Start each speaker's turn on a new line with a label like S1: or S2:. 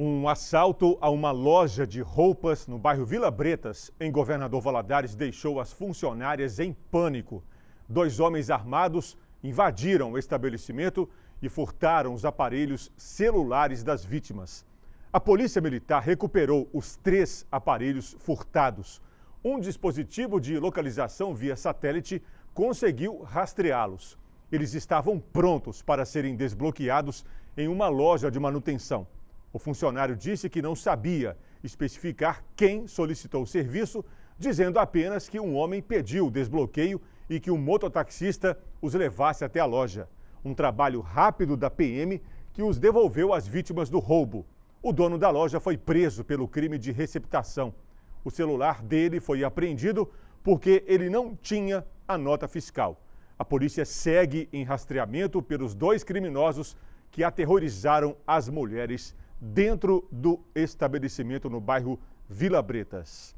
S1: Um assalto a uma loja de roupas no bairro Vila Bretas, em Governador Valadares, deixou as funcionárias em pânico. Dois homens armados invadiram o estabelecimento e furtaram os aparelhos celulares das vítimas. A Polícia Militar recuperou os três aparelhos furtados. Um dispositivo de localização via satélite conseguiu rastreá-los. Eles estavam prontos para serem desbloqueados em uma loja de manutenção. O funcionário disse que não sabia especificar quem solicitou o serviço, dizendo apenas que um homem pediu o desbloqueio e que um mototaxista os levasse até a loja. Um trabalho rápido da PM que os devolveu às vítimas do roubo. O dono da loja foi preso pelo crime de receptação. O celular dele foi apreendido porque ele não tinha a nota fiscal. A polícia segue em rastreamento pelos dois criminosos que aterrorizaram as mulheres dentro do estabelecimento no bairro Vila Bretas.